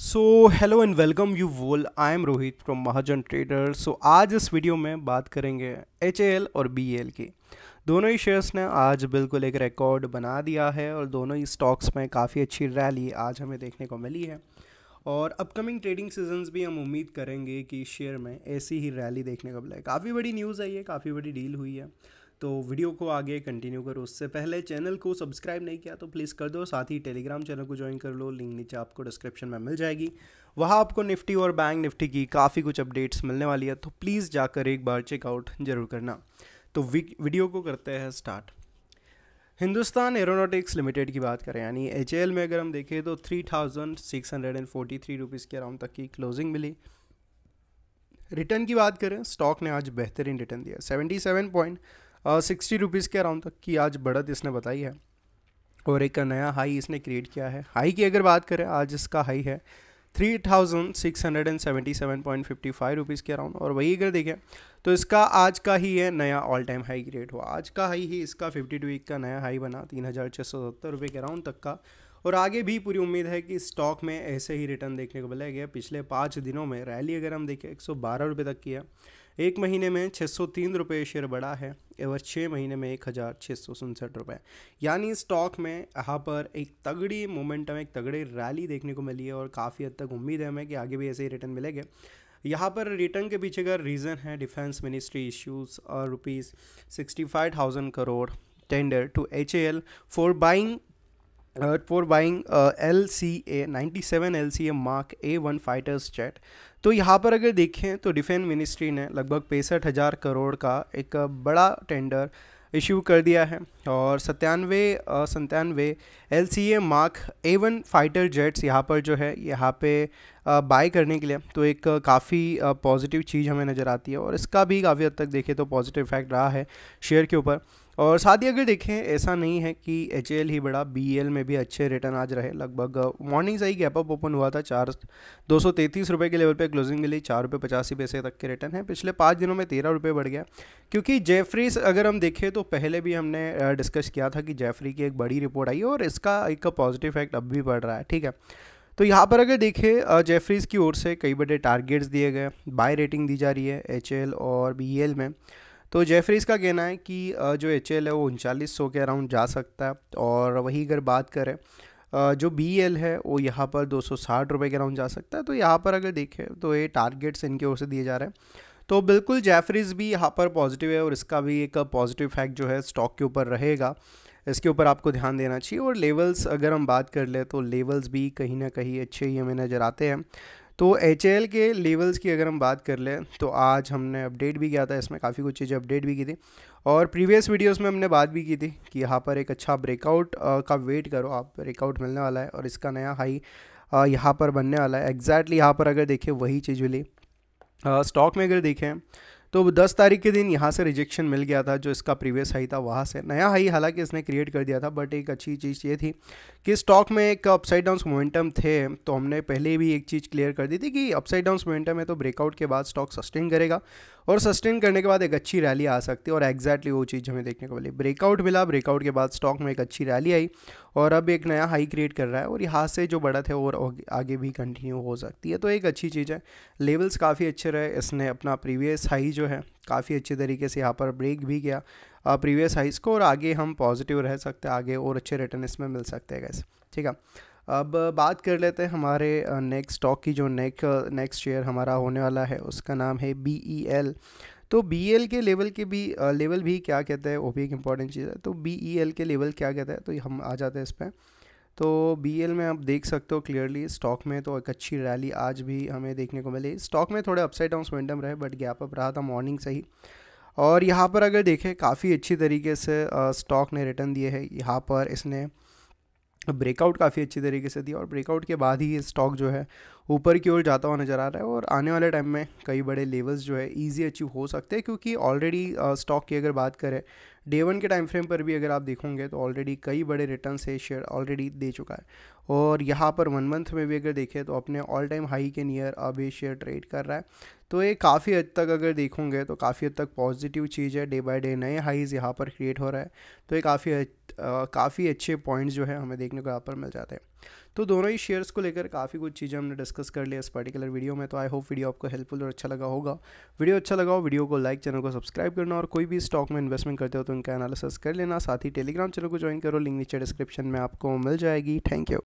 so hello and welcome you all I am Rohit from Mahajan trader so आज इस video में बात करेंगे एच और बी एल की दोनों ही शेयर्स ने आज बिल्कुल एक रिकॉर्ड बना दिया है और दोनों ही स्टॉक्स में काफ़ी अच्छी रैली आज हमें देखने को मिली है और अपकमिंग ट्रेडिंग सीजन्स भी हम उम्मीद करेंगे कि शेयर में ऐसी ही रैली देखने को मिले काफ़ी बड़ी न्यूज़ आई है काफ़ी बड़ी डील हुई है तो वीडियो को आगे कंटिन्यू करो उससे पहले चैनल को सब्सक्राइब नहीं किया तो प्लीज़ कर दो साथ ही टेलीग्राम चैनल को ज्वाइन कर लो लिंक नीचे आपको डिस्क्रिप्शन में मिल जाएगी वहाँ आपको निफ्टी और बैंक निफ्टी की काफ़ी कुछ अपडेट्स मिलने वाली है तो प्लीज़ जाकर एक बार चेकआउट ज़रूर करना तो वीडियो को करते हैं स्टार्ट हिंदुस्तान एरोनॉटिक्स लिमिटेड की बात करें यानी एच में अगर हम देखें तो three thousand six hundred and forty three rupees के अराउंड तक की क्लोजिंग मिली रिटर्न की बात करें स्टॉक ने आज बेहतरीन रिटर्न दिया seventy seven point sixty rupees के अराउंड तक की आज बढ़त इसने बताई है और एक नया हाई इसने क्रिएट किया है हाई की अगर बात करें आज इसका हाई है three thousand six hundred and seventy seven point fifty five rupees के अराउंड और वही अगर देखें तो इसका आज का ही है नया ऑल टाइम हाई क्रिएट हुआ आज का हाई ही इसका फिफ्टी टू वीक का नया हाई बना तीन हज़ार छः सौ सत्तर रुपये के अराउंड तक का और आगे भी पूरी उम्मीद है कि स्टॉक में ऐसे ही रिटर्न देखने को मिलेगा पिछले पाँच दिनों में रैली अगर हम देखें एक सौ बारह रुपये तक की है एक महीने में छः सौ तीन रुपये शेयर बढ़ा है एवर छः महीने में एक हज़ार छः सौ उनसठ रुपये यानी स्टॉक में यहाँ पर एक तगड़ी मोमेंटम एक तगड़ी रैली देखने को मिली है और काफ़ी हद तक उम्मीद है हमें कि आगे भी ऐसे ही रिटर्न मिलेंगे यहाँ पर रिटर्न के पीछे का रीज़न है डिफेंस मिनिस्ट्री इश्यूज़ और rupees sixty five thousand crore tender to H A L for buying uh, for buying uh, LCA 97 LCA Mark A1 fighters jet तो यहाँ पर अगर देखें तो डिफेंस मिनिस्ट्री ने लगभग पैंसठ हज़ार करोड़ का एक uh, बड़ा टेंडर इशू कर दिया है और सत्तानवे सत्तानवे L C A mark A one fighter jets यहाँ पर जो है यहाँ पे बाय करने के लिए तो एक काफ़ी पॉजिटिव चीज़ हमें नज़र आती है और इसका भी काफ़ी हद तक देखें तो पॉजिटिव इफेक्ट रहा है शेयर के ऊपर और साथ ही अगर देखें ऐसा नहीं है कि एच ही बड़ा बी e में भी अच्छे रिटर्न आज रहे लगभग मॉर्निंग से ही गैप अप ओपन हुआ था चार दो सौ तैंतीस रुपये के लेवल पे क्लोजिंग मिली चार रुपये पचासी पैसे तक के रिटर्न है पिछले पाँच दिनों में तेरह रुपये बढ़ गया क्योंकि जेफरीज अगर हम देखें तो पहले भी हमने डिस्कस किया था कि जेफरी की एक बड़ी रिपोर्ट आई है और इसका एक पॉजिटिव इफेक्ट अब भी पड़ रहा है ठीक है तो यहाँ पर अगर देखें जेफरीज की ओर से कई बड़े टारगेट्स दिए गए बाय रेटिंग दी जा रही है एच और बी में तो जेफरीज का कहना है कि जो एच है वो उनचालीस सौ के अराउंड जा सकता है और वही अगर बात करें जो बी एल है वो यहाँ पर दो सौ साठ के अराउंड जा सकता है तो यहाँ पर अगर देखें तो ये टारगेट्स इनकी ओर से दिए जा रहे हैं तो बिल्कुल जेफरीज भी यहाँ पर पॉजिटिव है और इसका भी एक पॉजिटिव इफेक्ट जो है स्टॉक के ऊपर रहेगा इसके ऊपर आपको ध्यान देना चाहिए और लेवल्स अगर हम बात कर ले तो लेवल्स भी कहीं ना कहीं अच्छे ही हमें नज़र आते हैं तो एच के लेवल्स की अगर हम बात कर लें तो आज हमने अपडेट भी किया था इसमें काफ़ी कुछ चीज़ें अपडेट भी की थी और प्रीवियस वीडियोस में हमने बात भी की थी कि यहाँ पर एक अच्छा ब्रेकआउट का वेट करो आप ब्रेकआउट मिलने वाला है और इसका नया हाई यहाँ पर बनने वाला है एग्जैक्टली यहाँ पर अगर देखें वही चीज़ मिली स्टॉक में अगर देखें तो दस तारीख के दिन यहाँ से रिजेक्शन मिल गया था जो इसका प्रीवियस हाई था वहाँ से नया हाई हालांकि इसने क्रिएट कर दिया था बट एक अच्छी चीज़ ये थी कि स्टॉक में एक अपसाइड डाउन मोमेंटम थे तो हमने पहले भी एक चीज़ क्लियर कर दी थी कि अपसाइड डाउन मोमेंटम है तो ब्रेकआउट के बाद स्टॉक सस्टेन करेगा और सस्टेन करने के बाद एक अच्छी रैली आ सकती है और एग्जैक्टली वो चीज़ हमें देखने को मिली ब्रेकआउट मिला ब्रेकआउट के बाद स्टॉक में एक अच्छी रैली आई और अब एक नया हाई क्रिएट कर रहा है और यहाँ से जो बड़ा थे और आगे भी कंटिन्यू हो सकती है तो एक अच्छी चीज़ है लेवल्स काफ़ी अच्छे रहे इसने अपना प्रीवियस हाई जो है काफ़ी अच्छे तरीके से यहाँ पर ब्रेक भी गया प्रीवियस हाइस को और आगे हम पॉजिटिव रह सकते हैं आगे और अच्छे रिटर्न इसमें मिल सकते हैं गैस ठीक है अब बात कर लेते हैं हमारे नेक्स्ट स्टॉक की जो नेक नेक्स्ट शेयर हमारा होने वाला है उसका नाम है बी ई एल तो बी एल e के लेवल के भी लेवल भी क्या कहते हैं वो भी एक इंपॉर्टेंट चीज़ है तो बी ई एल के लेवल क्या कहते हैं तो हम आ जाते हैं इस पर तो बी में आप देख सकते हो क्लियरली स्टॉक में तो एक अच्छी रैली आज भी हमें देखने को मिली स्टॉक में थोड़े अपसाइड डाउन मोमेंटम रहे बट गैप अप रहा था मॉर्निंग से ही और यहाँ पर अगर देखें काफ़ी अच्छी तरीके से स्टॉक ने रिटर्न दिए है यहाँ पर इसने ब्रेकआउट काफ़ी अच्छी तरीके से दिया और ब्रेकआउट के बाद ही स्टॉक जो है ऊपर की ओर जाता हुआ नज़र आ रहा है और आने वाले टाइम में कई बड़े लेवल्स जो है ईजी अचीव हो सकते हैं क्योंकि ऑलरेडी स्टॉक की अगर बात करें डे वन के टाइम फ्रेम पर भी अगर आप देखोगे तो ऑलरेडी कई बड़े रिटर्न से शेयर ऑलरेडी दे चुका है और यहाँ पर वन मंथ में भी अगर देखें तो अपने ऑल टाइम हाई के नियर अब ये शेयर ट्रेड कर रहा है तो ये काफ़ी हद तक अगर देखोगे तो काफ़ी हद तक पॉजिटिव चीज़ है डे बाय डे नए हाईज़ यहाँ पर क्रिएट हो रहा है तो ये काफ़ी काफ़ी अच्छे पॉइंट्स जो है हमें देखने को यहाँ पर मिल जाते हैं तो दोनों ही शेयर्स को लेकर काफ़ी कुछ चीज़ें हमने डिस्कस कर लिया इस पर्टिकुलर वीडियो में तो आई होप वीडियो आपको हेल्पफुल और अच्छा लगा होगा वीडियो अच्छा लगा हो वीडियो को लाइक चैनल को सब्सक्राइब करना और कोई भी स्टॉक में इन्वेस्टमेंट करते हो तो उनका एनालिसिस कर लेना साथ ही टेलीग्राम चैनल को ज्वाइन करो लिंक नीचे डिस्क्रिप्शन में आपको मिल जाएगी थैंक यू